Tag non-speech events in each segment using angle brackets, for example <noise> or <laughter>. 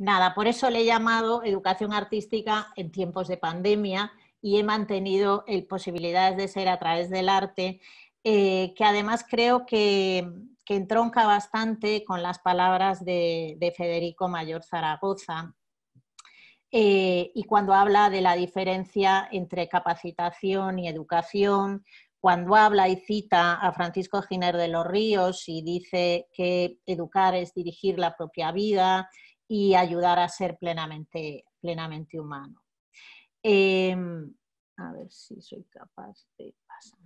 Nada, por eso le he llamado educación artística en tiempos de pandemia y he mantenido eh, posibilidades de ser a través del arte, eh, que además creo que, entronca bastante con las palabras de, Federico Mayor Zaragoza. Eh, y cuando habla de la diferencia entre capacitación y educación, cuando habla y cita a Francisco Giner de los Ríos y dice que educar es dirigir la propia vida, y ayudar a ser plenamente, plenamente humano. Em, a ver si soy capaz de pasar.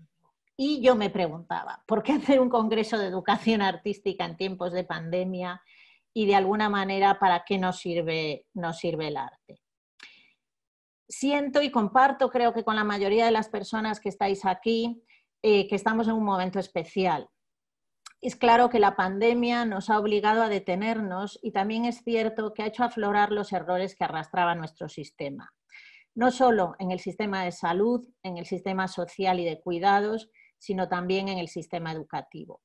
Y yo me preguntaba, ¿por qué hacer un congreso de educación artística en tiempos de pandemia y de alguna manera para qué nos sirve, nos sirve el arte? Siento y comparto, creo que con la mayoría de las personas que estáis aquí, eh, que estamos en un momento especial es claro que la pandemia nos ha obligado a detenernos y también es cierto que ha hecho aflorar los errores que arrastraba nuestro sistema. No solo en el sistema de salud, en el sistema social y de cuidados, sino también en el sistema educativo.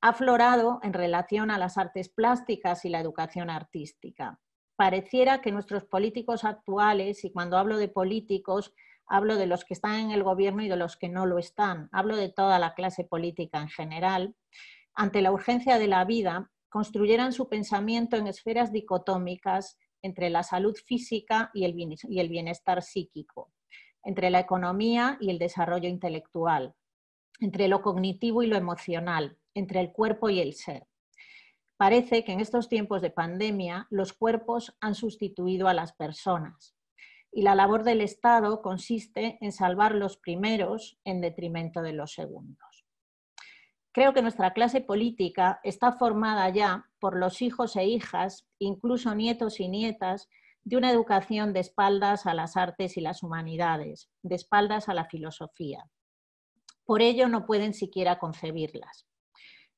Ha aflorado en relación a las artes plásticas y la educación artística. Pareciera que nuestros políticos actuales, y cuando hablo de políticos, Hablo de los que están en el gobierno y de los que no lo están. Hablo de toda la clase política en general. Ante la urgencia de la vida, construyeran su pensamiento en esferas dicotómicas entre la salud física y el bienestar psíquico, entre la economía y el desarrollo intelectual, entre lo cognitivo y lo emocional, entre el cuerpo y el ser. Parece que en estos tiempos de pandemia los cuerpos han sustituido a las personas y la labor del Estado consiste en salvar los primeros en detrimento de los segundos. Creo que nuestra clase política está formada ya por los hijos e hijas, incluso nietos y nietas, de una educación de espaldas a las artes y las humanidades, de espaldas a la filosofía. Por ello no pueden siquiera concebirlas.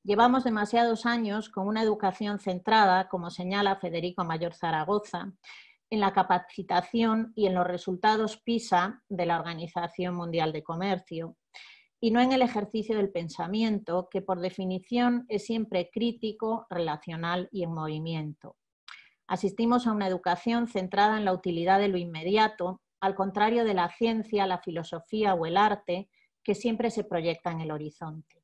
Llevamos demasiados años con una educación centrada, como señala Federico Mayor Zaragoza, en la capacitación y en los resultados PISA de la Organización Mundial de Comercio y no en el ejercicio del pensamiento, que por definición es siempre crítico, relacional y en movimiento. Asistimos a una educación centrada en la utilidad de lo inmediato, al contrario de la ciencia, la filosofía o el arte, que siempre se proyecta en el horizonte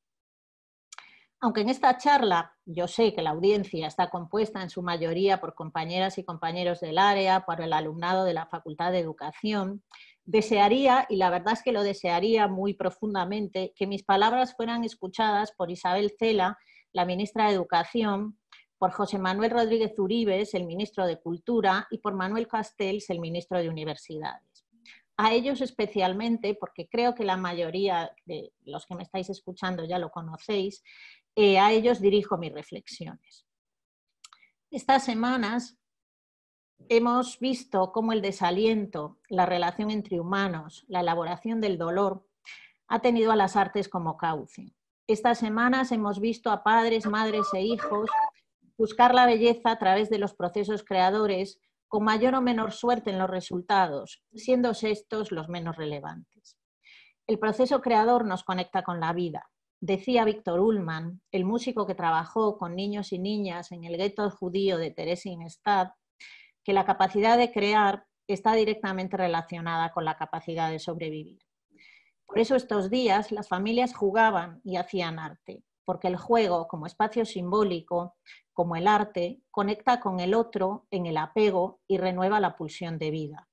aunque en esta charla yo sé que la audiencia está compuesta en su mayoría por compañeras y compañeros del área, por el alumnado de la Facultad de Educación, desearía, y la verdad es que lo desearía muy profundamente, que mis palabras fueran escuchadas por Isabel Cela, la ministra de Educación, por José Manuel Rodríguez Uribes, el ministro de Cultura, y por Manuel Castells, el ministro de Universidades. A ellos especialmente, porque creo que la mayoría de los que me estáis escuchando ya lo conocéis, eh, a ellos dirijo mis reflexiones. Estas semanas hemos visto cómo el desaliento, la relación entre humanos, la elaboración del dolor, ha tenido a las artes como cauce. Estas semanas hemos visto a padres, madres e hijos buscar la belleza a través de los procesos creadores con mayor o menor suerte en los resultados, siendo estos los menos relevantes. El proceso creador nos conecta con la vida, Decía Víctor Ullman, el músico que trabajó con niños y niñas en el gueto judío de Theresienstadt, que la capacidad de crear está directamente relacionada con la capacidad de sobrevivir. Por eso estos días las familias jugaban y hacían arte, porque el juego, como espacio simbólico, como el arte, conecta con el otro en el apego y renueva la pulsión de vida.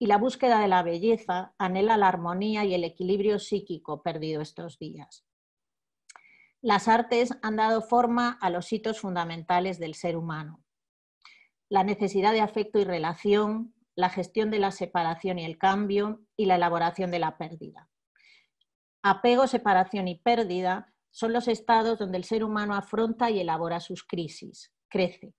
Y la búsqueda de la belleza anhela la armonía y el equilibrio psíquico perdido estos días las artes han dado forma a los hitos fundamentales del ser humano. La necesidad de afecto y relación, la gestión de la separación y el cambio y la elaboración de la pérdida. Apego, separación y pérdida son los estados donde el ser humano afronta y elabora sus crisis, crece.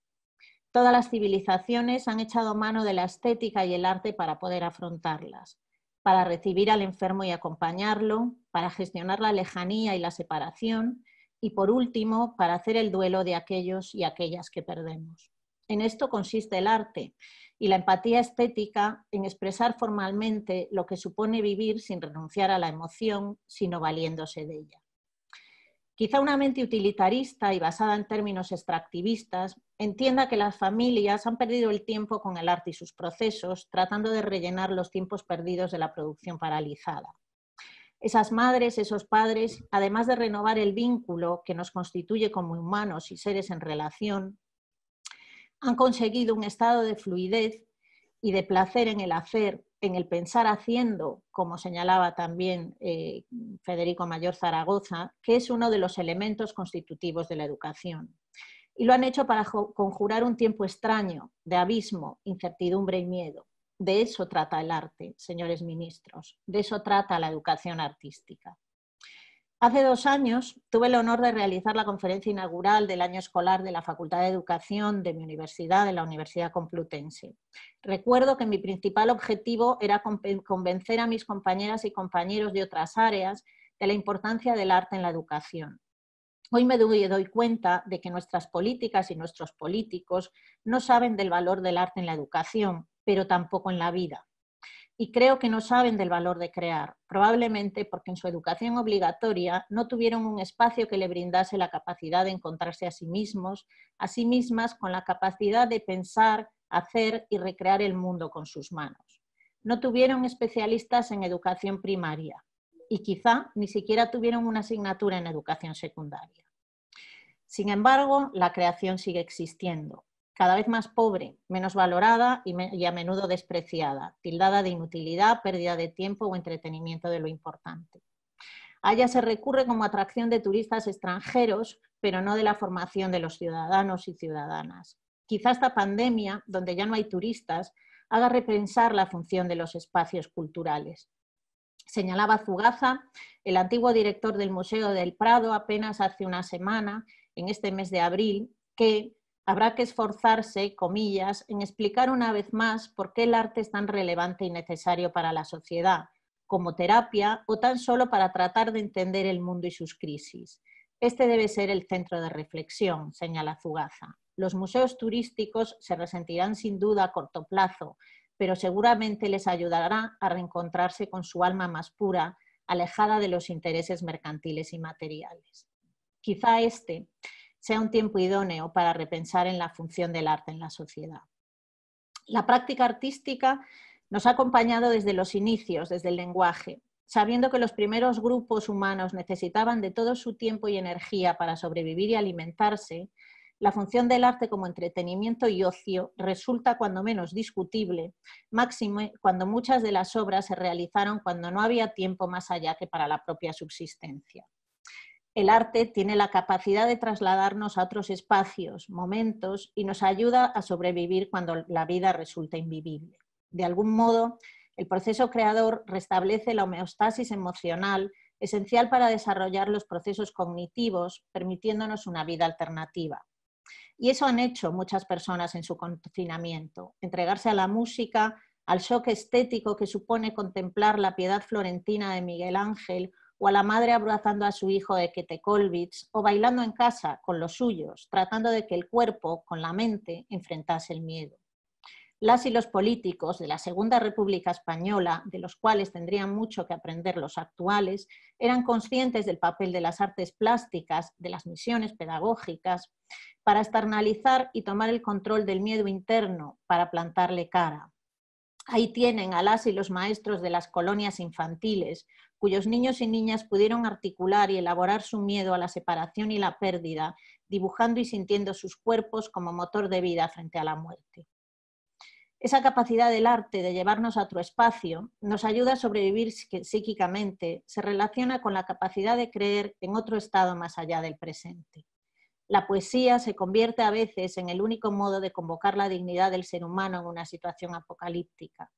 Todas las civilizaciones han echado mano de la estética y el arte para poder afrontarlas, para recibir al enfermo y acompañarlo, para gestionar la lejanía y la separación y por último, para hacer el duelo de aquellos y aquellas que perdemos. En esto consiste el arte y la empatía estética en expresar formalmente lo que supone vivir sin renunciar a la emoción, sino valiéndose de ella. Quizá una mente utilitarista y basada en términos extractivistas entienda que las familias han perdido el tiempo con el arte y sus procesos, tratando de rellenar los tiempos perdidos de la producción paralizada. Esas madres, esos padres, además de renovar el vínculo que nos constituye como humanos y seres en relación, han conseguido un estado de fluidez y de placer en el hacer, en el pensar haciendo, como señalaba también eh, Federico Mayor Zaragoza, que es uno de los elementos constitutivos de la educación. Y lo han hecho para conjurar un tiempo extraño de abismo, incertidumbre y miedo de eso trata el arte, señores ministros, de eso trata la educación artística. Hace dos años tuve el honor de realizar la conferencia inaugural del año escolar de la Facultad de Educación de mi universidad, de la Universidad Complutense. Recuerdo que mi principal objetivo era convencer a mis compañeras y compañeros de otras áreas de la importancia del arte en la educación. Hoy me doy cuenta de que nuestras políticas y nuestros políticos no saben del valor del arte en la educación pero tampoco en la vida. Y creo que no saben del valor de crear, probablemente porque en su educación obligatoria no tuvieron un espacio que le brindase la capacidad de encontrarse a sí mismos, a sí mismas, con la capacidad de pensar, hacer y recrear el mundo con sus manos. No tuvieron especialistas en educación primaria y quizá ni siquiera tuvieron una asignatura en educación secundaria. Sin embargo, la creación sigue existiendo cada vez más pobre, menos valorada y, a menudo despreciada, tildada de inutilidad, pérdida de tiempo o entretenimiento de lo importante. A ella se recurre como atracción de turistas extranjeros, pero no de la formación de los ciudadanos y ciudadanas. Quizá esta pandemia, donde ya no hay turistas, haga repensar la función de los espacios culturales. Señalaba Zugaza, el antiguo director del Museo del Prado, apenas hace una semana, en este mes de abril, que Habrá que esforzarse, comillas, en explicar una vez más por qué el arte es tan relevante y necesario para la sociedad, como terapia o tan solo para tratar de entender el mundo y sus crisis. Este debe ser el centro de reflexión, señala Zugaza. Los museos turísticos se resentirán sin duda a corto plazo, pero seguramente les ayudará a reencontrarse con su alma más pura, alejada de los intereses mercantiles y materiales. Quizá este sea un tiempo idóneo para repensar en la función del arte en la sociedad. La práctica artística nos ha acompañado desde los inicios, desde el lenguaje, sabiendo que los primeros grupos humanos necesitaban de todo su tiempo y energía para sobrevivir y alimentarse, la función del arte como entretenimiento y ocio resulta cuando menos discutible, máximo cuando muchas de las obras se realizaron cuando no había tiempo más allá que para la propia subsistencia el arte tiene la capacidad de trasladarnos a otros espacios, momentos y nos ayuda a sobrevivir cuando la vida resulta invivible. De algún modo, el proceso creador restablece la homeostasis emocional esencial para desarrollar los procesos cognitivos, permitiéndonos una vida alternativa. Y eso han hecho muchas personas en su confinamiento, entregarse a la música, al shock estético que supone contemplar la piedad florentina de Miguel Ángel o a la madre abrazando a su hijo de Ketekolvitz, o bailando en casa con los suyos, tratando de que el cuerpo, con la mente, enfrentase el miedo. Las y los políticos de la Segunda República Española, de los cuales tendrían mucho que aprender los actuales, eran conscientes del papel de las artes plásticas, de las misiones pedagógicas, para externalizar y tomar el control del miedo interno, para plantarle cara. Ahí tienen a las y los maestros de las colonias infantiles, cuyos niños y niñas pudieron articular y elaborar su miedo a la separación y la pérdida, dibujando y sintiendo sus cuerpos como motor de vida frente a la muerte. Esa capacidad del arte de llevarnos a otro espacio nos ayuda a sobrevivir psíquicamente, se relaciona con la capacidad de creer en otro estado más allá del presente. La poesía se convierte a veces en el único modo de convocar la dignidad del ser humano en una situación apocalíptica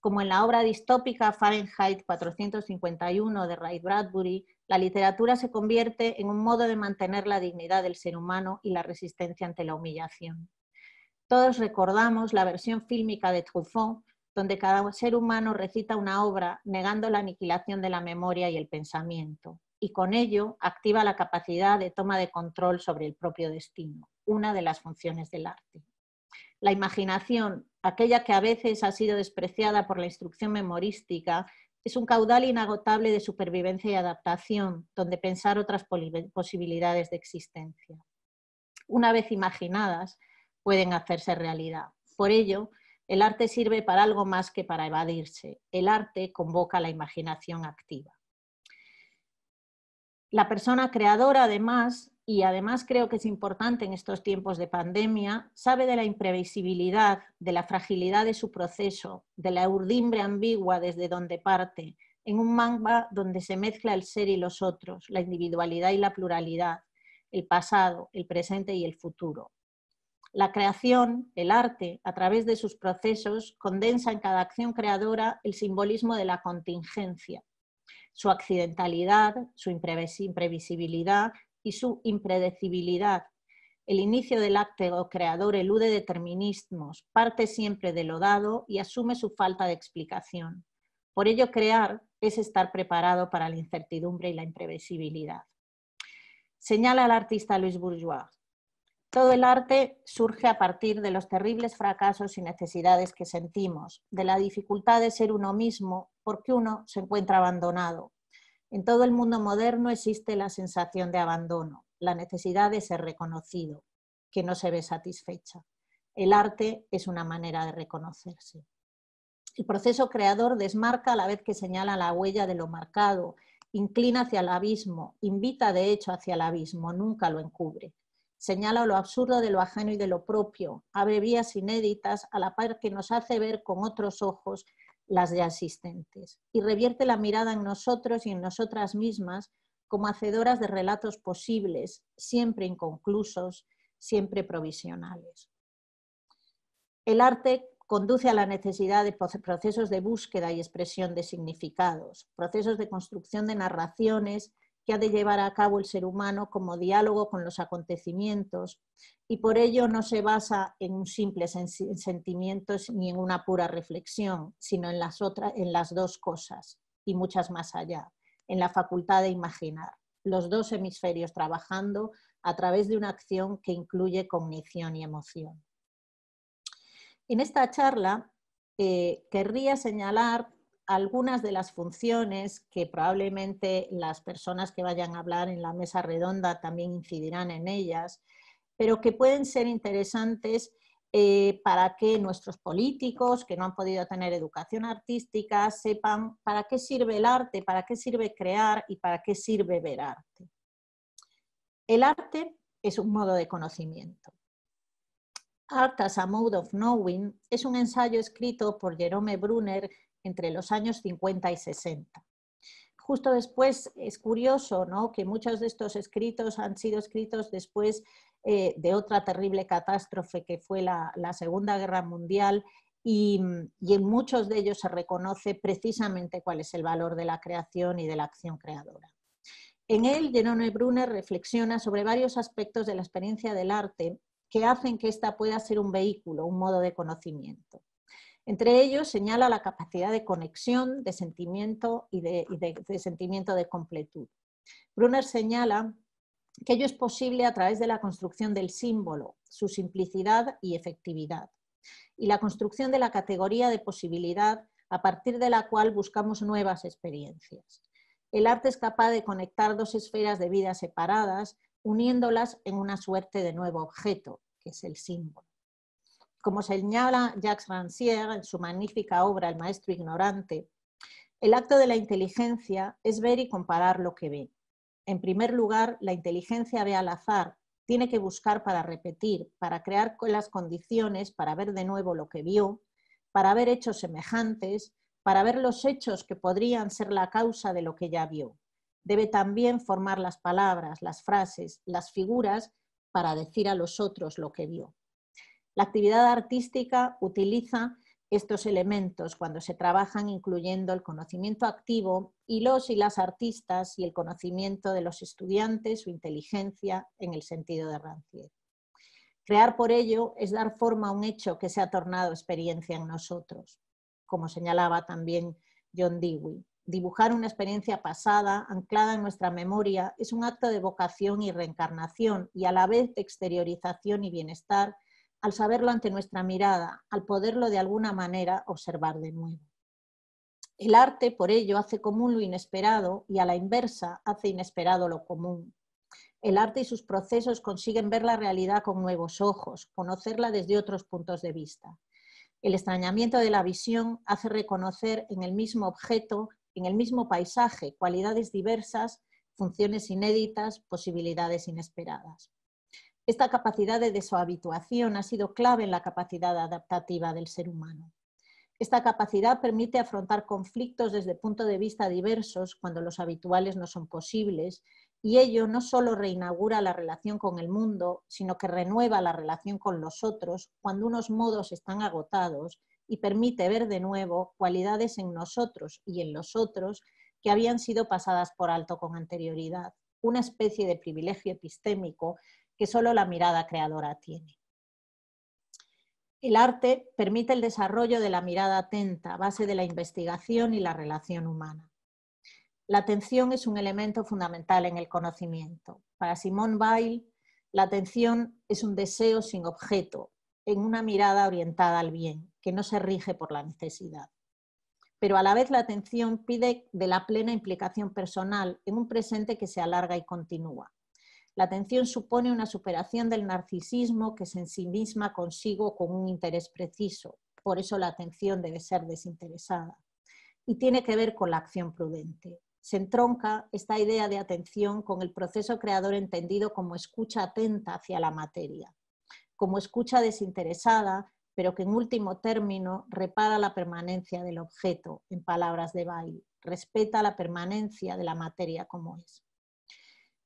como en la obra distópica Fahrenheit 451 de Ray Bradbury, la literatura se convierte en un modo de mantener la dignidad del ser humano y la resistencia ante la humillación. Todos recordamos la versión fílmica de Truffaut, donde cada ser humano recita una obra negando la aniquilación de la memoria y el pensamiento, y con ello activa la capacidad de toma de control sobre el propio destino, una de las funciones del arte la imaginación, aquella que a veces ha sido despreciada por la instrucción memorística, es un caudal inagotable de supervivencia y adaptación, donde pensar otras posibilidades de existencia. Una vez imaginadas, pueden hacerse realidad. Por ello, el arte sirve para algo más que para evadirse. El arte convoca la imaginación activa. La persona creadora, además, y además creo que es importante en estos tiempos de pandemia, sabe de la imprevisibilidad, de la fragilidad de su proceso, de la urdimbre ambigua desde donde parte, en un manga donde se mezcla el ser y los otros, la individualidad y la pluralidad, el pasado, el presente y el futuro. La creación, el arte, a través de sus procesos, condensa en cada acción creadora el simbolismo de la contingencia, su accidentalidad, su imprevisibilidad y su impredecibilidad. El inicio del acto creador elude determinismos, parte siempre de lo dado y asume su falta de explicación. Por ello, crear es estar preparado para la incertidumbre y la imprevisibilidad. Señala el artista Luis Bourgeois. Todo el arte surge a partir de los terribles fracasos y necesidades que sentimos, de la dificultad de ser uno mismo porque uno se encuentra abandonado, en todo el mundo moderno existe la sensación de abandono, la necesidad de ser reconocido, que no se ve satisfecha. El arte es una manera de reconocerse. El proceso creador desmarca a la vez que señala la huella de lo marcado, inclina hacia el abismo, invita de hecho hacia el abismo, nunca lo encubre. Señala lo absurdo de lo ajeno y de lo propio, abre vías inéditas a la par que nos hace ver con otros ojos las ya asistentes, y revierte la mirada en nosotros y en nosotras mismas como hacedoras de relatos posibles, siempre inconclusos, siempre provisionales. El arte conduce a la necesidad de procesos de búsqueda y expresión de significados, procesos de construcción de narraciones de llevar a cabo el ser humano como diálogo con los acontecimientos y por ello no se basa en un simple sentimientos ni en una pura reflexión, sino en las, otras, en las dos cosas y muchas más allá, en la facultad de imaginar, los dos hemisferios trabajando a través de una acción que incluye cognición y emoción. En esta charla eh, querría señalar algunas de las funciones que probablemente las personas que vayan a hablar en la mesa redonda también incidirán en ellas, pero que pueden ser interesantes eh, para que nuestros políticos que no han podido tener educación artística sepan para qué sirve el arte, para qué sirve crear y para qué sirve ver arte. El arte es un modo de conocimiento. Art as a Mode of Knowing es un ensayo escrito por Jerome Brunner entre los años 50 y 60. Justo después es curioso ¿no? que muchos de estos escritos han sido escritos después eh, de otra terrible catástrofe que fue la, Segunda Guerra Mundial y, y, en muchos de ellos se reconoce precisamente cuál es el valor de la creación y de la acción creadora. En él, Jerome Brunner reflexiona sobre varios aspectos de la experiencia del arte que hacen que ésta pueda ser un vehículo, un modo de conocimiento. Entre ellos señala la capacidad de conexión, de sentimiento y de, sentimiento de completud. Brunner señala que ello es posible a través de la construcción del símbolo, su simplicidad y efectividad, y la construcción de la categoría de posibilidad a partir de la cual buscamos nuevas experiencias. El arte es capaz de conectar dos esferas de vida separadas, uniéndolas en una suerte de nuevo objeto, que es el símbolo. Como señala Jacques Rancière en su magnífica obra El maestro ignorante, el acto de la inteligencia es ver y comparar lo que ve. En primer lugar, la inteligencia ve al azar, tiene que buscar para repetir, para crear las condiciones, para ver de nuevo lo que vio, para ver hechos semejantes, para ver los hechos que podrían ser la causa de lo que ya vio. Debe también formar las palabras, las frases, las figuras para decir a los otros lo que vio. La actividad artística utiliza estos elementos cuando se trabajan incluyendo el conocimiento activo y los y las artistas y el conocimiento de los estudiantes, su inteligencia en el sentido de Rancière. Crear por ello es dar forma a un hecho que se ha tornado experiencia en nosotros, como señalaba también John Dewey. Dibujar una experiencia pasada, anclada en nuestra memoria, es un acto de vocación y reencarnación y a la vez de exteriorización y bienestar al saberlo ante nuestra mirada, al poderlo de alguna manera observar de nuevo. El arte, por ello, hace común lo inesperado y a la inversa hace inesperado lo común. El arte y sus procesos consiguen ver la realidad con nuevos ojos, conocerla desde otros puntos de vista. El extrañamiento de la visión hace reconocer en el mismo objeto, en el mismo paisaje, cualidades diversas, funciones inéditas, posibilidades inesperadas. Esta capacidad de deshabituación ha sido clave en la capacidad adaptativa del ser humano. Esta capacidad permite afrontar conflictos desde puntos de vista diversos cuando los habituales no son posibles y ello no solo reinaugura la relación con el mundo, sino que renueva la relación con los otros cuando unos modos están agotados y permite ver de nuevo cualidades en nosotros y en los otros que habían sido pasadas por alto con anterioridad, una especie de privilegio epistémico que solo la mirada creadora tiene. El arte permite el desarrollo de la mirada atenta, base de la investigación y la relación humana. La atención es un elemento fundamental en el conocimiento. Para Simone Weil, la atención es un deseo sin objeto, en una mirada orientada al bien, que no se rige por la necesidad. Pero a la vez la atención pide de la plena implicación personal en un presente que se alarga y continúa. La atención supone una superación del narcisismo que se misma consigo con un interés preciso. Por eso la atención debe ser desinteresada. Y tiene que ver con la acción prudente. Se entronca esta idea de atención con el proceso creador entendido como escucha atenta hacia la materia, como escucha desinteresada, pero que en último término repara la permanencia del objeto, en palabras de Bail, respeta la permanencia de la materia como es.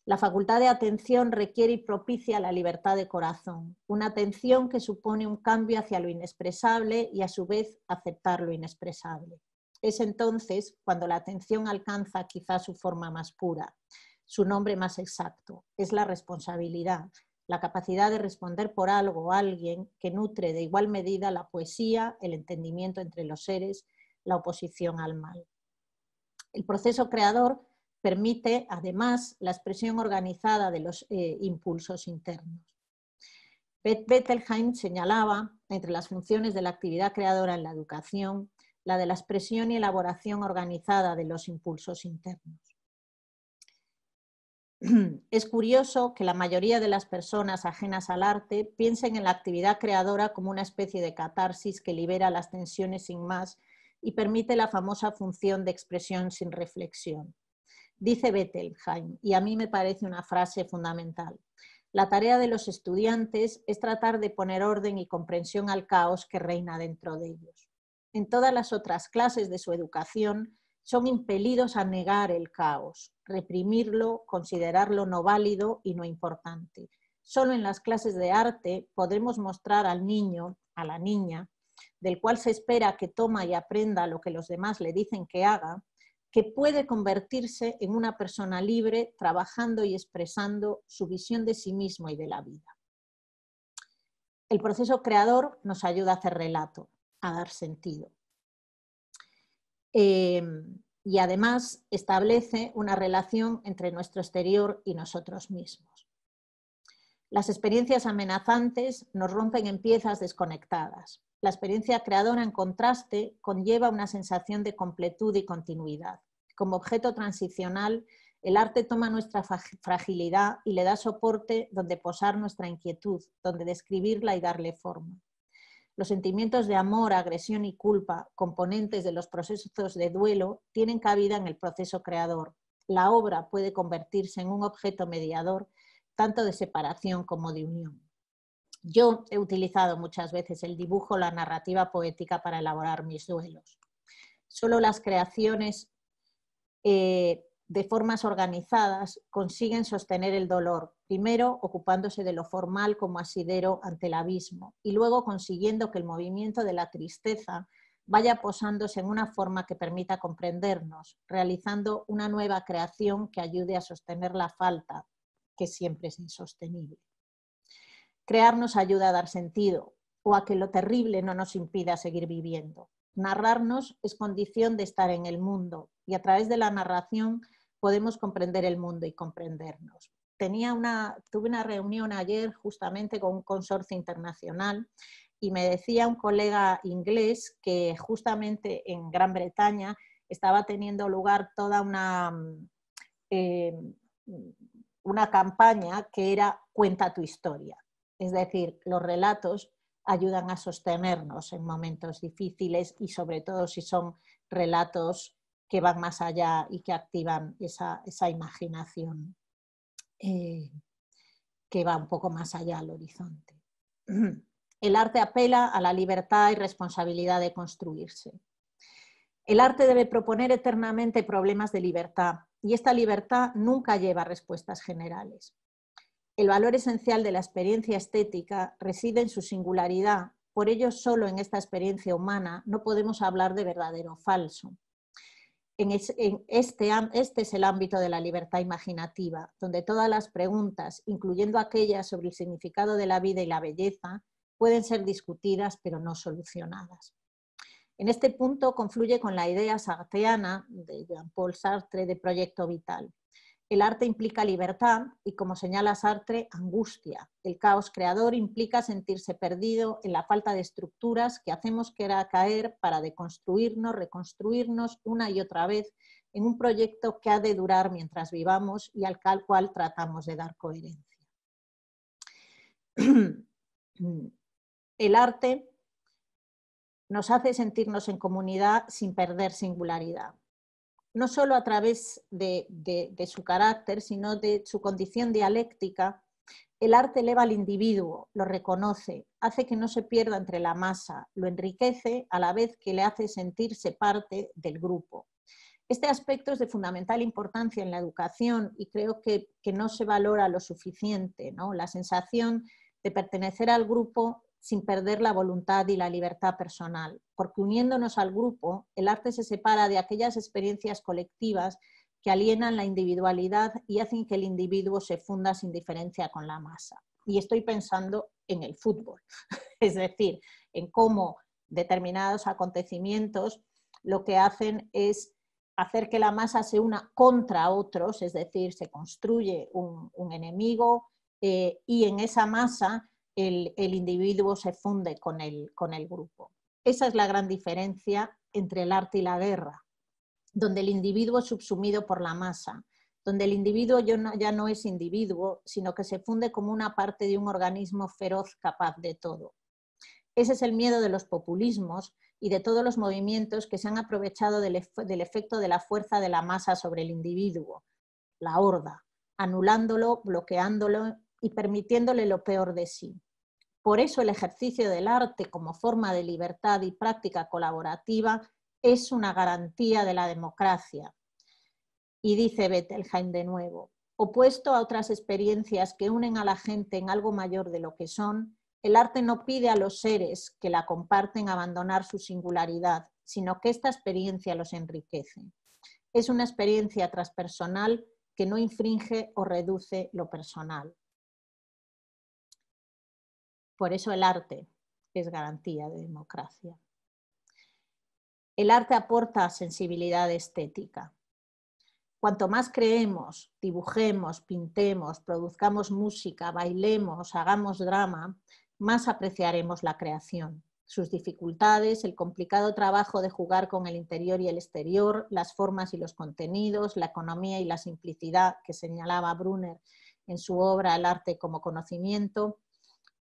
La facultad de atención requiere y propicia la libertad de corazón, una atención que supone un cambio hacia lo inexpresable y a su vez aceptar lo inexpresable. Es entonces cuando la atención alcanza quizás su forma más pura, su nombre más exacto, es la responsabilidad, la capacidad de responder por algo o alguien que nutre de igual medida la poesía, el entendimiento entre los seres, la oposición al mal. El proceso creador permite además la expresión organizada de los eh, impulsos internos. Beth Bettelheim señalaba, entre las funciones de la actividad creadora en la educación, la de la expresión y elaboración organizada de los impulsos internos. <clears throat> Es curioso que la mayoría de las personas ajenas al arte piensen en la actividad creadora como una especie de catarsis que libera las tensiones sin más y permite la famosa función de expresión sin reflexión. Dice Bettelheim, y a mí me parece una frase fundamental. La tarea de los estudiantes es tratar de poner orden y comprensión al caos que reina dentro de ellos. En todas las otras clases de su educación son impelidos a negar el caos, reprimirlo, considerarlo no válido y no importante. Solo en las clases de arte podremos mostrar al niño, a la niña, del cual se espera que toma y aprenda lo que los demás le dicen que haga, que puede convertirse en una persona libre trabajando y expresando su visión de sí mismo y de la vida. El proceso creador nos ayuda a hacer relato, a dar sentido. Eh, y además establece una relación entre nuestro exterior y nosotros mismos. Las experiencias amenazantes nos rompen en piezas desconectadas, la experiencia creadora, en contraste, conlleva una sensación de completud y continuidad. Como objeto transicional, el arte toma nuestra fragilidad y le da soporte donde posar nuestra inquietud, donde describirla y darle forma. Los sentimientos de amor, agresión y culpa, componentes de los procesos de duelo, tienen cabida en el proceso creador. La obra puede convertirse en un objeto mediador tanto de separación como de unión. Yo he utilizado muchas veces el dibujo, la narrativa poética para elaborar mis duelos. Solo las creaciones eh, de formas organizadas consiguen sostener el dolor, primero ocupándose de lo formal como asidero ante el abismo y luego consiguiendo que el movimiento de la tristeza vaya posándose en una forma que permita comprendernos, realizando una nueva creación que ayude a sostener la falta, que siempre es insostenible. Crearnos ayuda a dar sentido o a que lo terrible no nos impida seguir viviendo. Narrarnos es condición de estar en el mundo y a través de la narración podemos comprender el mundo y comprendernos. Tenía una, tuve una reunión ayer justamente con un consorcio internacional y me decía un colega inglés que justamente en Gran Bretaña estaba teniendo lugar toda una, eh, una campaña que era Cuenta tu historia. Es decir, los relatos ayudan a sostenernos en momentos difíciles y sobre todo si son relatos que van más allá y que activan esa, imaginación eh, que va un poco más allá al horizonte. <clears throat> El arte apela a la libertad y responsabilidad de construirse. El arte debe proponer eternamente problemas de libertad y esta libertad nunca lleva respuestas generales. El valor esencial de la experiencia estética reside en su singularidad, por ello solo en esta experiencia humana no podemos hablar de verdadero o falso. En este, este, es el ámbito de la libertad imaginativa, donde todas las preguntas, incluyendo aquellas sobre el significado de la vida y la belleza, pueden ser discutidas pero no solucionadas. En este punto confluye con la idea sartreana de Jean-Paul Sartre de proyecto vital. El arte implica libertad y, como señala Sartre, angustia. El caos creador implica sentirse perdido en la falta de estructuras que hacemos que era caer para deconstruirnos, reconstruirnos una y otra vez en un proyecto que ha de durar mientras vivamos y al cual tratamos de dar coherencia. <clears throat> El arte nos hace sentirnos en comunidad sin perder singularidad no solo a través de, su carácter, sino de su condición dialéctica, el arte eleva al individuo, lo reconoce, hace que no se pierda entre la masa, lo enriquece a la vez que le hace sentirse parte del grupo. Este aspecto es de fundamental importancia en la educación y creo que, no se valora lo suficiente, la sensación de pertenecer al grupo sin perder la voluntad y la libertad personal, porque uniéndonos al grupo, el arte se separa de aquellas experiencias colectivas que alienan la individualidad y hacen que el individuo se funda sin diferencia con la masa. Y estoy pensando en el fútbol, <laughs> es decir, en cómo determinados acontecimientos lo que hacen es hacer que la masa se una contra otros, es decir, se construye un, enemigo eh, y en esa masa el, individuo se funde con el, grupo. Esa es la gran diferencia entre el arte y la guerra, donde el individuo es subsumido por la masa, donde el individuo ya no es individuo, sino que se funde como una parte de un organismo feroz capaz de todo. Ese es el miedo de los populismos y de todos los movimientos que se han aprovechado del, efecto de la fuerza de la masa sobre el individuo, la horda, anulándolo, bloqueándolo y permitiéndole lo peor de sí. Por eso el ejercicio del arte como forma de libertad y práctica colaborativa es una garantía de la democracia. Y dice Bettelheim de nuevo, opuesto a otras experiencias que unen a la gente en algo mayor de lo que son, el arte no pide a los seres que la comparten abandonar su singularidad, sino que esta experiencia los enriquece. Es una experiencia transpersonal que no infringe o reduce lo personal. Por eso el arte es garantía de democracia. El arte aporta sensibilidad estética. Cuanto más creemos, dibujemos, pintemos, produzcamos música, bailemos, hagamos drama, más apreciaremos la creación, sus dificultades, el complicado trabajo de jugar con el interior y el exterior, las formas y los contenidos, la economía y la simplicidad que señalaba Brunner en su obra El arte como conocimiento,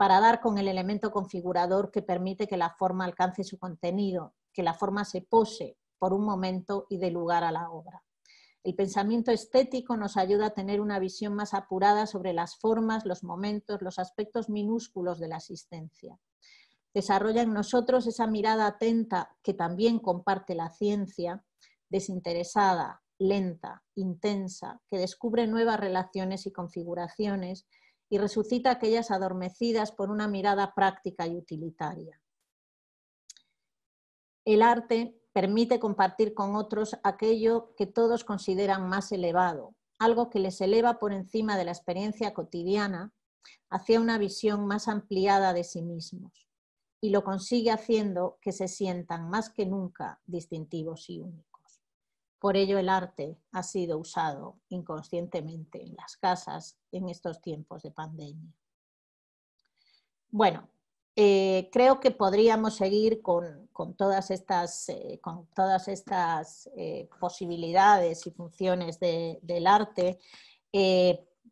para dar con el elemento configurador que permite que la forma alcance su contenido, que la forma se pose por un momento y dé lugar a la obra. El pensamiento estético nos ayuda a tener una visión más apurada sobre las formas, los momentos, los aspectos minúsculos de la existencia. Desarrolla en nosotros esa mirada atenta que también comparte la ciencia, desinteresada, lenta, intensa, que descubre nuevas relaciones y configuraciones y resucita aquellas adormecidas por una mirada práctica y utilitaria. El arte permite compartir con otros aquello que todos consideran más elevado, algo que les eleva por encima de la experiencia cotidiana hacia una visión más ampliada de sí mismos, y lo consigue haciendo que se sientan más que nunca distintivos y únicos. Por ello el arte ha sido usado inconscientemente en las casas en estos tiempos de pandemia. Bueno, eh, creo que podríamos seguir con, todas estas, eh, eh, posibilidades y funciones del arte.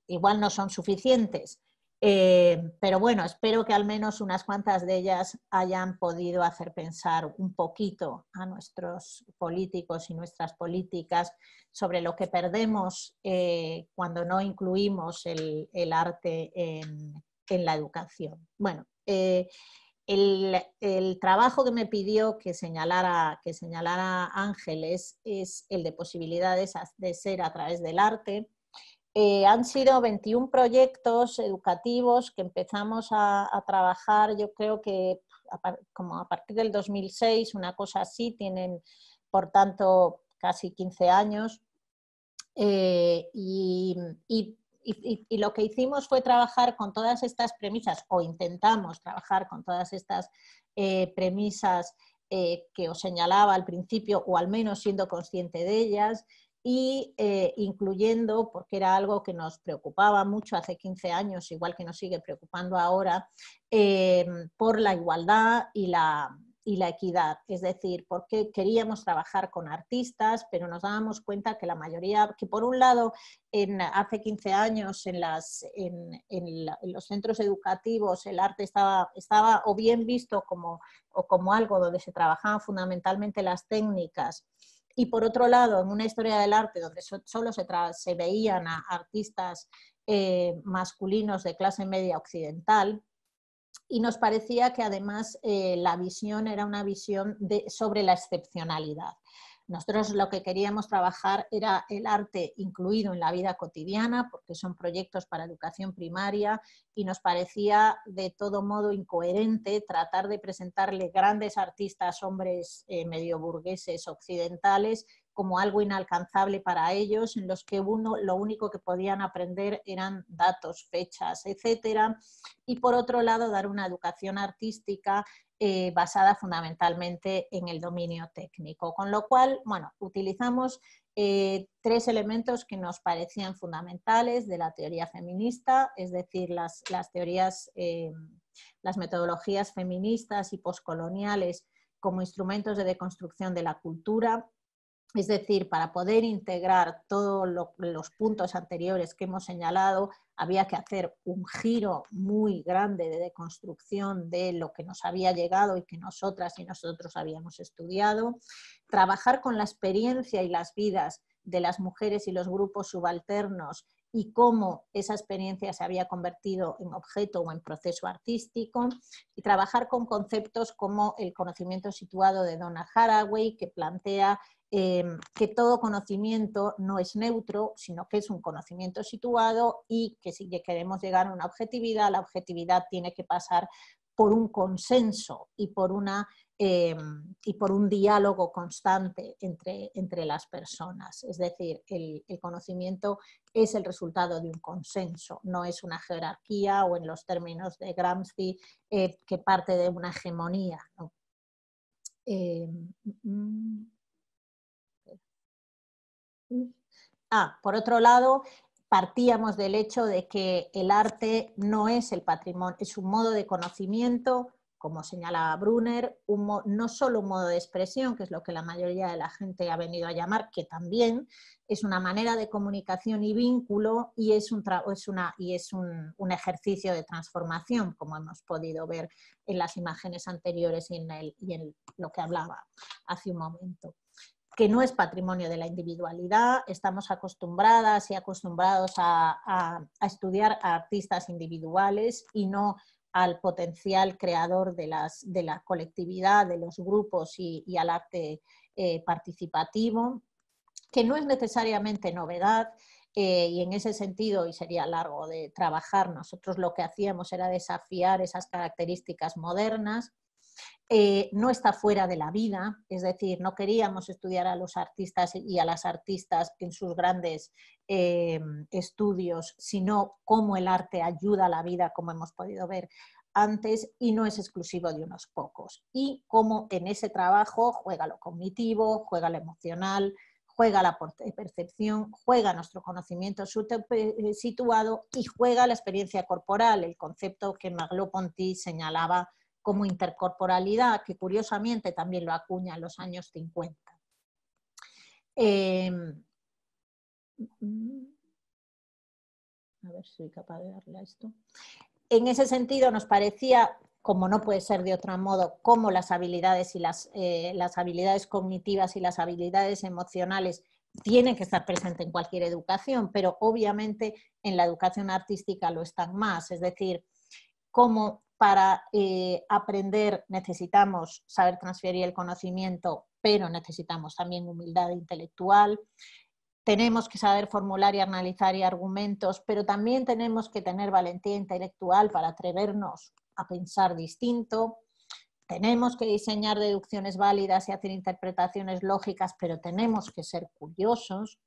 igual no son suficientes, eh, pero bueno, espero que al menos unas cuantas de ellas hayan podido hacer pensar un poquito a nuestros políticos y nuestras políticas sobre lo que perdemos eh, cuando no incluimos el, arte en, la educación. Bueno, eh, el, el, trabajo que me pidió que señalara, que señalara Ángeles es el de posibilidades de ser a través del arte eh, han sido 21 proyectos educativos que empezamos a, trabajar, yo creo que a, como a partir del 2006, una cosa así, tienen por tanto casi 15 años. Eh, y, lo que hicimos fue trabajar con todas estas premisas, o intentamos trabajar con todas estas eh, premisas que os señalaba al principio, o al menos siendo consciente de ellas y eh, incluyendo, porque era algo que nos preocupaba mucho hace 15 años, igual que nos sigue preocupando ahora, eh, por la igualdad y la, y la equidad, es decir, porque queríamos trabajar con artistas, pero nos dábamos cuenta que la mayoría, que por un lado, en, hace 15 años en, las, en, en los centros educativos el arte estaba, estaba o bien visto como, o como algo donde se trabajaban fundamentalmente las técnicas y por otro lado, en una historia del arte donde solo se, veían a artistas eh, masculinos de clase media occidental, y nos parecía que además eh, la visión era una visión sobre la excepcionalidad. Nosotros lo que queríamos trabajar era el arte incluido en la vida cotidiana, porque son proyectos para educación primaria y nos parecía de todo modo incoherente tratar de presentarle grandes artistas, hombres eh, medio burgueses occidentales, como algo inalcanzable para ellos, en los que uno lo único que podían aprender eran datos, fechas, etcétera, y por otro lado dar una educación artística eh, basada fundamentalmente en el dominio técnico. Con lo cual, utilizamos eh, tres elementos que nos parecían fundamentales de la teoría feminista, es decir, las, teorías, eh, las metodologías feministas y poscoloniales como instrumentos de deconstrucción de la cultura, es decir, para poder integrar todos los puntos anteriores que hemos señalado, había que hacer un giro muy grande de deconstrucción de lo que nos había llegado y que nosotras y nosotros habíamos estudiado, trabajar con la experiencia y las vidas de las mujeres y los grupos subalternos y cómo esa experiencia se había convertido en objeto o en proceso artístico, y trabajar con conceptos como el conocimiento situado de Donna Haraway, que plantea Em, que todo conocimiento no es neutro, sino que es un conocimiento situado y que si queremos llegar a una objetividad, la objetividad tiene que pasar por un consenso y por, una, em, y por un diálogo constante entre, entre las personas. Es decir, el, conocimiento es el resultado de un consenso, no es una jerarquía o en los términos de Gramsci eh, que parte de una hegemonía. Em, mm, mm. Ah, por otro lado, partíamos del hecho de que el arte no es el patrimonio, es un modo de conocimiento, como señalaba Brunner, no solo un modo de expresión, que es lo que la mayoría de la gente ha venido a llamar, que también es una manera de comunicación y vínculo y es un, es una, y es un, ejercicio de transformación, como hemos podido ver en las imágenes anteriores y en lo que hablaba hace un momento que no es patrimonio de la individualidad. Estamos acostumbradas y acostumbrados a, estudiar a artistas individuales y no al potencial creador de, las, de la colectividad, de los grupos y, al arte eh, participativo, que no es necesariamente novedad. Eh, y en ese sentido, y sería largo de trabajar, nosotros lo que hacíamos era desafiar esas características modernas, eh, no está fuera de la vida, es decir, no queríamos estudiar a los artistas y a las artistas en sus grandes eh, estudios, sino cómo el arte ayuda a la vida, como hemos podido ver antes, y no es exclusivo de unos pocos. Y cómo en ese trabajo juega lo cognitivo, juega lo emocional, juega la eh, percepción, juega nuestro conocimiento situado y juega la experiencia corporal, el concepto que Marlo Ponty señalaba como intercorporalidad, que curiosamente también lo acuña en los años 50. Em, mm, a ver si soy capaz de darle esto. En ese sentido, nos parecía, como no puede ser de otro modo, cómo las habilidades y las, eh, las habilidades cognitivas y las habilidades emocionales tienen que estar presentes en cualquier educación, pero obviamente en la educación artística lo están más. Es decir, cómo para eh, aprender necesitamos saber transferir el conocimiento, pero necesitamos también humildad intelectual. Tenemos que saber formular y analizar y argumentos, pero también tenemos que tener valentía intelectual para atrevernos a pensar distinto. Tenemos que diseñar deducciones válidas y hacer interpretaciones lógicas, pero tenemos que ser curiosos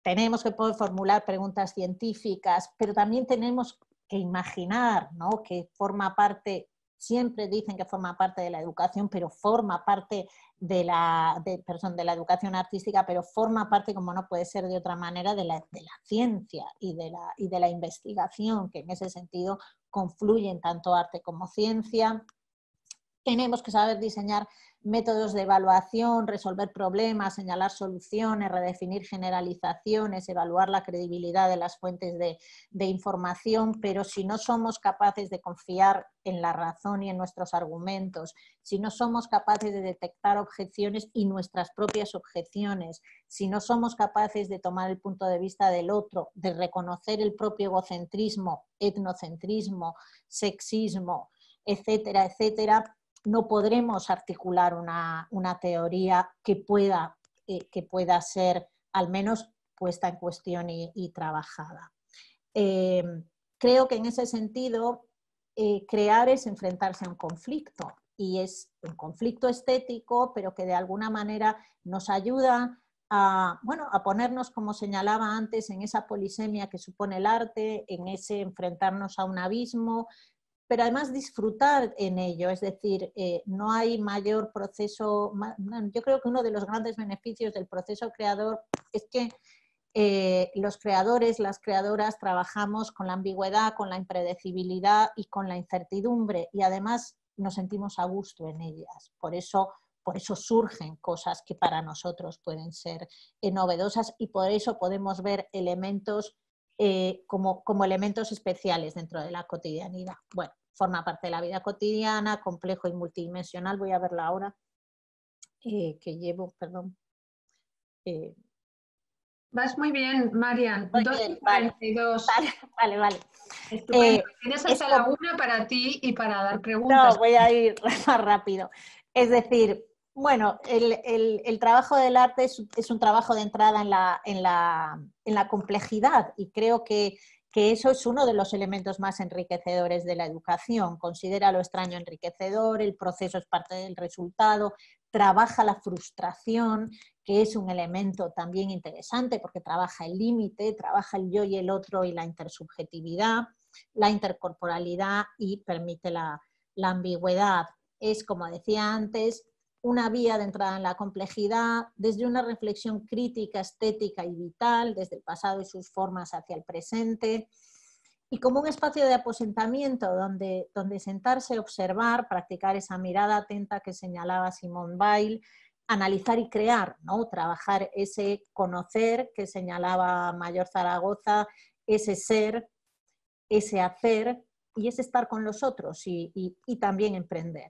tenemos que poder formular preguntas científicas, pero también tenemos que imaginar, ¿no? que forma parte, siempre dicen que forma parte de la educación, pero forma parte de la, de, de la educación artística, pero forma parte, como no puede ser de otra manera, de la, ciencia y y de la investigación, que en ese sentido confluyen tanto arte como ciencia. Tenemos que saber diseñar métodos de evaluación, resolver problemas, señalar soluciones, redefinir generalizaciones, evaluar la credibilidad de las fuentes de, información, pero si no somos capaces de confiar en la razón y en nuestros argumentos, si no somos capaces de detectar objeciones y nuestras propias objeciones, si no somos capaces de tomar el punto de vista del otro, de reconocer el propio egocentrismo, etnocentrismo, sexismo, etcétera, etcétera, no podremos articular una, teoría que pueda, eh, que pueda ser al menos puesta en cuestión y, trabajada. Eh, creo que en ese sentido, eh, crear es enfrentarse a un conflicto y es un conflicto estético, pero que de alguna manera nos ayuda a, bueno, a ponernos, como señalaba antes, en esa polisemia que supone el arte, en ese enfrentarnos a un abismo, pero además disfrutar en ello. Es decir, eh, no hay mayor proceso. Yo creo que uno de los grandes beneficios del proceso creador es que eh, los creadores, las creadoras trabajamos con la ambigüedad, con la impredecibilidad y con la incertidumbre y además nos sentimos a gusto en ellas. Por eso, por eso surgen cosas que para nosotros pueden ser eh, novedosas y por eso podemos ver elementos eh, como, como elementos especiales dentro de la cotidianidad. Bueno, forma parte de la vida cotidiana, complejo y multidimensional. Voy a verla ahora, eh, que llevo, perdón. Eh, Vas muy bien, Marian. vale, vale, vale. Tienes hasta la una para ti y para dar preguntas. No, voy a ir <laughs> más rápido. Es decir, bueno, el, trabajo del arte es, un trabajo de entrada en la, complejidad y creo que, eso es uno de los elementos más enriquecedores de la educación. Considera lo extraño enriquecedor, el proceso es parte del resultado, trabaja la frustración, que es un elemento también interesante porque trabaja el límite, trabaja el yo y el otro y la intersubjetividad, la intercorporalidad y permite la ambigüedad. Es, como decía antes, una vía de entrada en la complejidad, desde una reflexión crítica, estética y vital, desde el pasado y sus formas hacia el presente, y como un espacio de aposentamiento donde, donde sentarse, observar, practicar esa mirada atenta que señalaba Simón Bail analizar y crear, ¿no? trabajar ese conocer que señalaba Mayor Zaragoza, ese ser, ese hacer y ese estar con los otros y también emprender.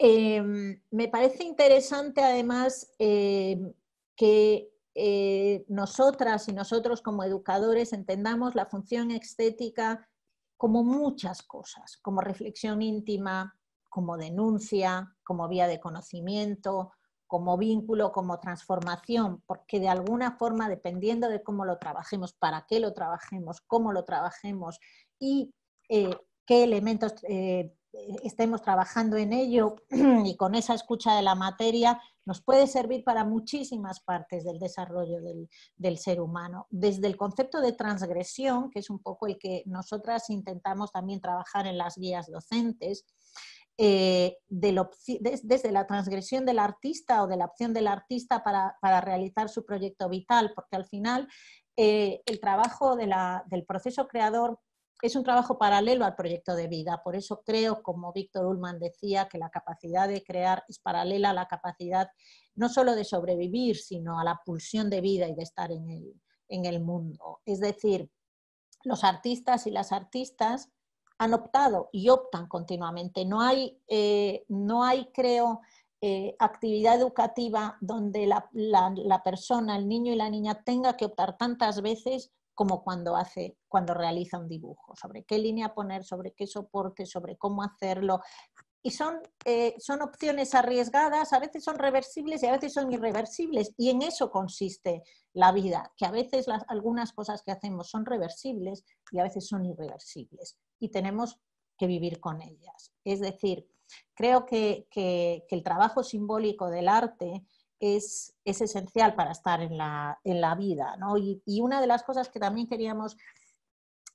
Em, me parece interesante además em, que eh, nosotras y nosotros como educadores entendamos la función estética como muchas cosas, como reflexión íntima, como denuncia, como vía de conocimiento, como vínculo, como transformación, porque de alguna forma, dependiendo de cómo lo trabajemos, para qué lo trabajemos, cómo lo trabajemos y eh, qué elementos eh, eh, estemos trabajando en ello <clears throat> y con esa escucha de la materia nos puede servir para muchísimas partes del desarrollo del, ser humano. Desde el concepto de transgresión, que es un poco el que nosotras intentamos también trabajar en las guías docentes, eh, desde la transgresión del artista o de la opción del artista para, realizar su proyecto vital, porque al final eh, el trabajo del proceso creador es un trabajo paralelo al proyecto de vida. Por eso creo, como Víctor Ullman decía, que la capacidad de crear es paralela a la capacidad no solo de sobrevivir, sino a la pulsión de vida y de estar en el, mundo. Es decir, los artistas y las artistas han optado y optan continuamente. No hay, eh, no hay creo, eh, actividad educativa donde la persona, el niño y la niña tenga que optar tantas veces como cuando hace, cuando realiza un dibujo, sobre qué línea poner, sobre qué soporte, sobre cómo hacerlo. Y son, eh, son opciones arriesgadas, a veces son reversibles y a veces son irreversibles. Y en eso consiste la vida, que a veces las, algunas cosas que hacemos son reversibles y a veces son irreversibles. Y tenemos que vivir con ellas. Es decir, creo que, que el trabajo simbólico del arte es, esencial para estar en la, en la vida. ¿no? Y, una de las cosas que también queríamos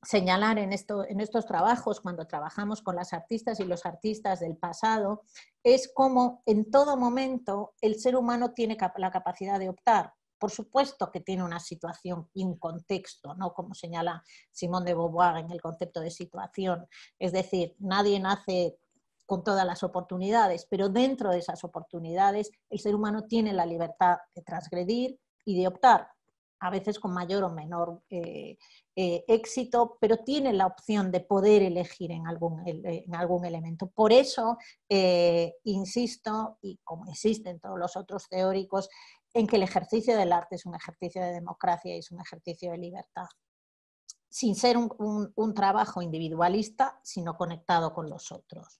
señalar en, esto, en estos trabajos, cuando trabajamos con las artistas y los artistas del pasado, es cómo en todo momento el ser humano tiene la capacidad de optar por supuesto que tiene una situación y un contexto, ¿no? como señala Simón de Beauvoir en el concepto de situación. Es decir, nadie nace con todas las oportunidades, pero dentro de esas oportunidades el ser humano tiene la libertad de transgredir y de optar, a veces con mayor o menor eh, eh, éxito, pero tiene la opción de poder elegir en algún, eh, en algún elemento. Por eso, insisto, y como existen todos los otros teóricos, en que el ejercicio del arte es un ejercicio de democracia y es un ejercicio de libertad sin ser un, trabajo individualista, sino conectado con los otros.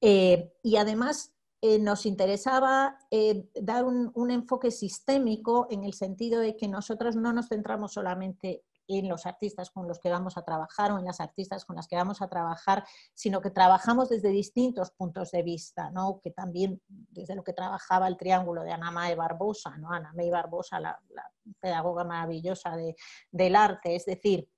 Eh, y además eh, nos interesaba eh, dar un, un, enfoque sistémico en el sentido de que nosotros no nos centramos solamente en los artistas con los que vamos a trabajar o en las artistas con las que vamos a trabajar, sino que trabajamos desde distintos puntos de vista, ¿no? que también desde lo que trabajaba el triángulo de Ana Mae Barbosa, ¿no? Ana May Barbosa, la, pedagoga maravillosa del arte, es decir,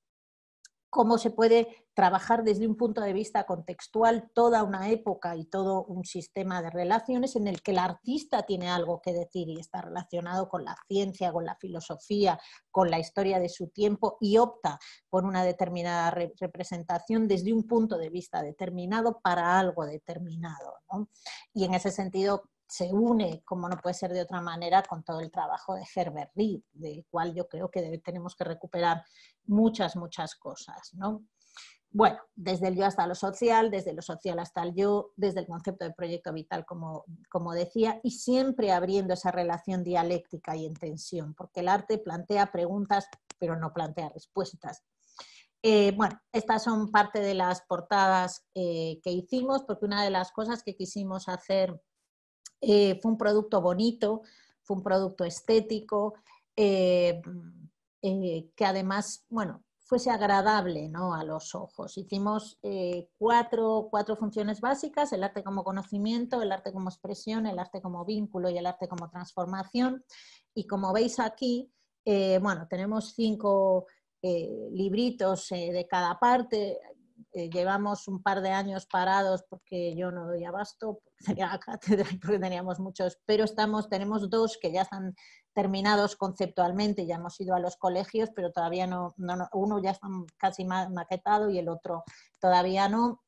cómo se puede trabajar desde un punto de vista contextual toda una época y todo un sistema de relaciones en el que el artista tiene algo que decir y está relacionado con la ciencia, con la filosofía, con la historia de su tiempo y opta por una determinada representación desde un punto de vista determinado para algo determinado. Y en ese sentido, se une, como no puede ser de otra manera, con todo el trabajo de Herbert Reed, del cual yo creo que tenemos que recuperar muchas, muchas cosas. ¿no? Bueno, desde el yo hasta lo social, desde lo social hasta el yo, desde el concepto de proyecto vital, como, como decía, y siempre abriendo esa relación dialéctica y en tensión, porque el arte plantea preguntas, pero no plantea respuestas. Eh, bueno, estas son parte de las portadas eh, que hicimos, porque una de las cosas que quisimos hacer eh, fue un producto bonito, fue un producto estético, eh, eh, que además, bueno, fuese agradable ¿no? a los ojos. Hicimos cuatro, funciones básicas, el arte como conocimiento, el arte como expresión, el arte como vínculo y el arte como transformación. Y como veis aquí, bueno, tenemos cinco... libritos de cada parte. Eh, llevamos un par de años parados porque yo no doy abasto, porque teníamos muchos, pero estamos, tenemos dos que ya están terminados conceptualmente, ya hemos ido a los colegios, pero todavía no, uno ya está casi maquetado y el otro todavía no.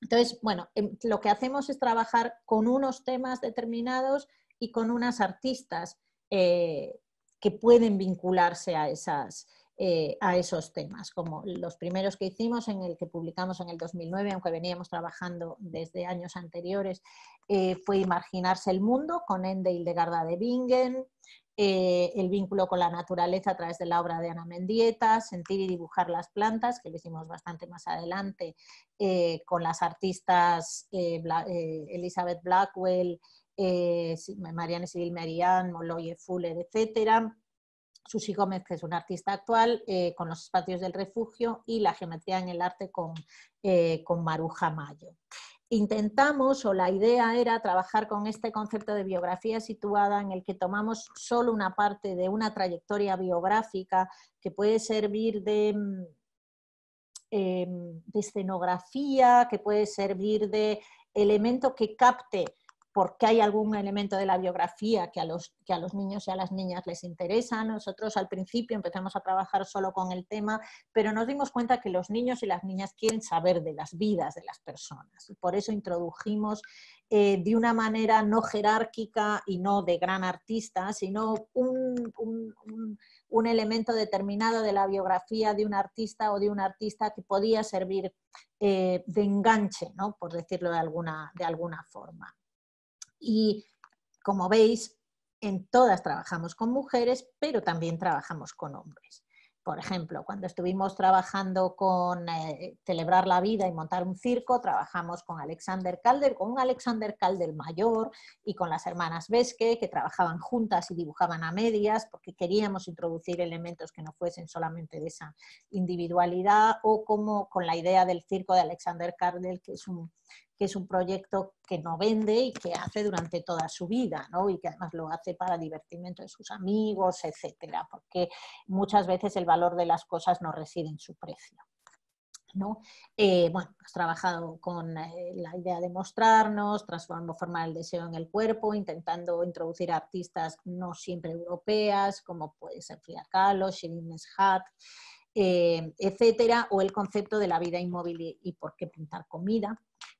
Entonces, bueno, em, lo que hacemos es trabajar con unos temas determinados y con unas artistas eh, que pueden vincularse a esas, eh, a esos temas, como los primeros que hicimos, en el que publicamos en el 2009, aunque veníamos trabajando desde años anteriores, eh, fue Imaginarse el Mundo con Endale de Garda de Bingen, eh, el vínculo con la naturaleza a través de la obra de Ana Mendieta, Sentir y dibujar las plantas, que lo hicimos bastante más adelante, con las artistas Elizabeth Blackwell, Marianne Civil Marianne, Moloye Fuller, etcétera Susi Gómez, que es una artista actual, eh, con los espacios del refugio y la geometría en el arte con, eh, Maruja Mayo. Intentamos, o la idea era trabajar con este concepto de biografía situada en el que tomamos solo una parte de una trayectoria biográfica que puede servir de, mm, em, de escenografía, que puede servir de elemento que capte porque hay algún elemento de la biografía que a, los, que a los niños y a las niñas les interesa. Nosotros al principio empezamos a trabajar solo con el tema, pero nos dimos cuenta que los niños y las niñas quieren saber de las vidas de las personas. por eso introdujimos eh, de una manera no jerárquica y no de gran artista, sino un, elemento determinado de la biografía de un artista o de un artista que podía servir eh, de enganche, por decirlo alguna, de alguna forma. Y como veis, en todas trabajamos con mujeres, pero también trabajamos con hombres. Por ejemplo, cuando estuvimos trabajando con eh, celebrar la vida y montar un circo, trabajamos con Alexander Calder, con un Alexander Calder mayor y con las hermanas Vesque, que trabajaban juntas y dibujaban a medias, porque queríamos introducir elementos que no fuesen solamente de esa individualidad, o como con la idea del circo de Alexander Calder, que es un, que es un proyecto que no vende y que hace durante toda su vida, ¿no? Y que además lo hace para divertimiento de sus amigos, etcétera, porque muchas veces el valor de las cosas no reside en su precio. ¿no? Eh, bueno, has trabajado con eh, la idea de mostrarnos, transformar el deseo en el cuerpo, intentando introducir artistas no siempre europeas, como puede ser Frida Kahlo, Shirin hat eh, etcétera, o el concepto de la vida inmóvil y por qué pintar comida.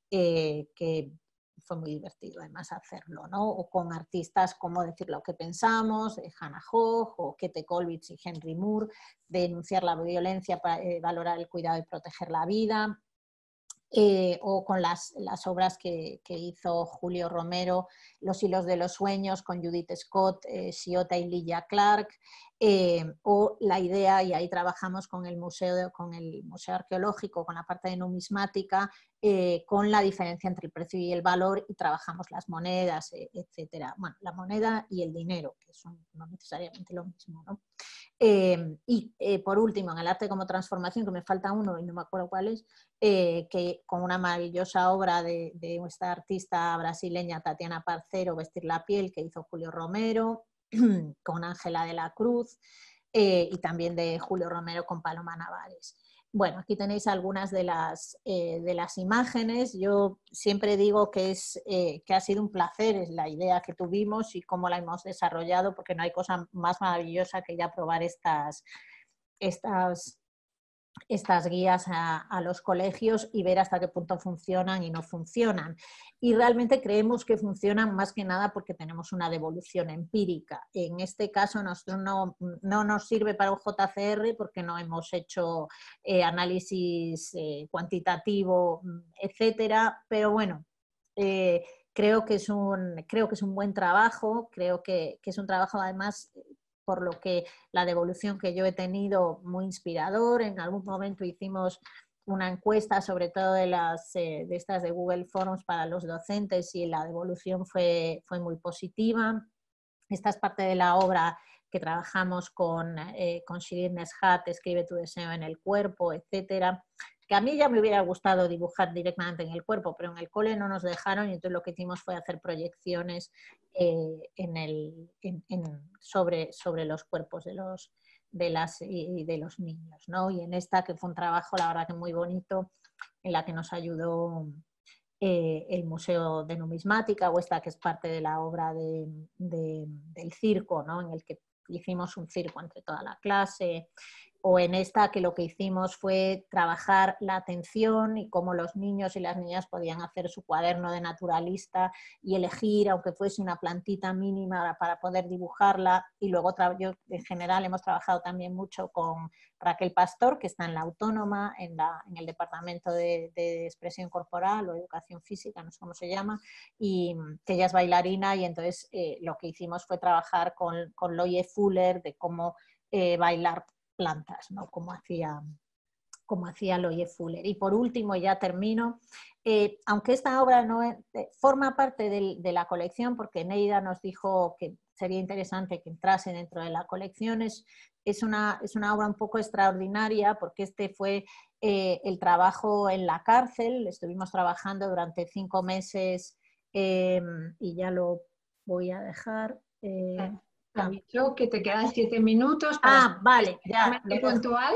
Eh, que fue muy divertido además hacerlo, ¿no? O con artistas como decir lo que pensamos, eh, Hannah Hoch o Kete Kolbitz y Henry Moore, denunciar la violencia, para eh, valorar el cuidado y proteger la vida, o con las, obras que, que, hizo Julio Romero, Los hilos de los sueños con Judith Scott, Siota y Lilla Clark, eh, o la idea, y ahí trabajamos con el museo, con el museo arqueológico, con la parte de numismática, eh, con la diferencia entre el precio y el valor, y trabajamos las monedas, e, etcétera. Bueno, la moneda y el dinero, que son no necesariamente lo mismo, ¿no? Eh, y por último, en el arte como transformación, que me falta uno y no me acuerdo cuál es, que con una maravillosa obra de, de, esta artista brasileña Tatiana Parcero, Vestir la piel, que hizo Julio Romero, <clears throat> con Ángela de la Cruz eh, y también de Julio Romero con Paloma Navares. Bueno, aquí tenéis algunas de las, eh, de las imágenes. Yo siempre digo que, es, eh, que ha sido un placer es la idea que tuvimos y cómo la hemos desarrollado, porque no hay cosa más maravillosa que ya probar estas, estas estas guías a, los colegios y ver hasta qué punto funcionan y no funcionan. Y realmente creemos que funcionan más que nada porque tenemos una devolución empírica. En este caso, no, nos sirve para un JCR porque no hemos hecho eh, análisis eh, cuantitativo, etcétera. Pero bueno. Eh, creo que es un, creo que es un buen trabajo, creo que, es un trabajo además por lo que la devolución que yo he tenido muy inspirador. En algún momento hicimos una encuesta, sobre todo de las eh, de estas de Google Forums para los docentes y la devolución fue, fue muy positiva. Esta es parte de la obra que trabajamos con, eh, con Shirin Escribe tu deseo en el cuerpo, etcétera que a mí ya me hubiera gustado dibujar directamente en el cuerpo, pero en el cole no nos dejaron y entonces lo que hicimos fue hacer proyecciones eh, sobre, los cuerpos de los, las y de los niños, ¿no? Y en esta que fue un trabajo, la verdad que muy bonito, en la que nos ayudó eh, el Museo de Numismática o esta que es parte de la obra del circo, ¿no? En el que hicimos un circo entre toda la clase, o en esta que lo que hicimos fue trabajar la atención y cómo los niños y las niñas podían hacer su cuaderno de naturalista y elegir, aunque fuese una plantita mínima para poder dibujarla. Y luego en general hemos trabajado también mucho con Raquel Pastor, que está en la autónoma, en, el departamento de, expresión corporal o educación física, no sé cómo se llama, y que ella es bailarina y entonces eh, lo que hicimos fue trabajar con, con Loye Fuller de cómo eh, bailar plantas, ¿no? como, hacía, como hacía Loye Fuller. Y por último, ya termino, eh, aunque esta obra no eh, forma parte de la colección, porque Neida nos dijo que sería interesante que entrase dentro de la colección, es, una, es una obra un poco extraordinaria porque este fue eh, el trabajo en la cárcel, estuvimos trabajando durante cinco meses y ya lo voy a dejar. Ah. que te quedan siete minutos. ah, vale, ya. puntual.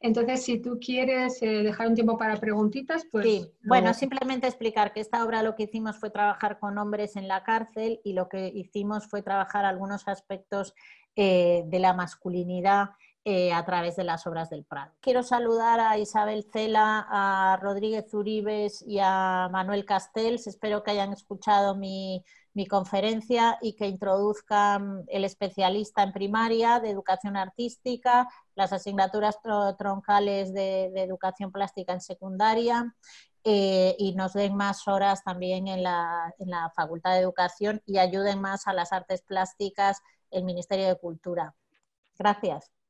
Entonces, si tú quieres eh, dejar un tiempo para preguntitas, pues. Sí, bueno, simplemente explicar que esta obra lo que hicimos fue trabajar con hombres en la cárcel y lo que hicimos fue trabajar algunos aspectos eh, de la masculinidad eh, a través de las obras del Prado. Quiero saludar a Isabel Cela, a Rodríguez Uribes y a Manuel Castells. Espero que hayan escuchado mi, conferencia y que introduzcan el especialista en primaria de educación artística, las asignaturas troncales de, educación plástica en secundaria eh, y nos den más horas también en la, en la Facultad de Educación y ayuden más a las artes plásticas el Ministerio de Cultura. Gracias.